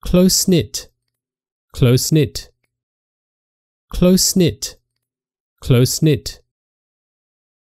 close knit, close knit, close knit, close knit.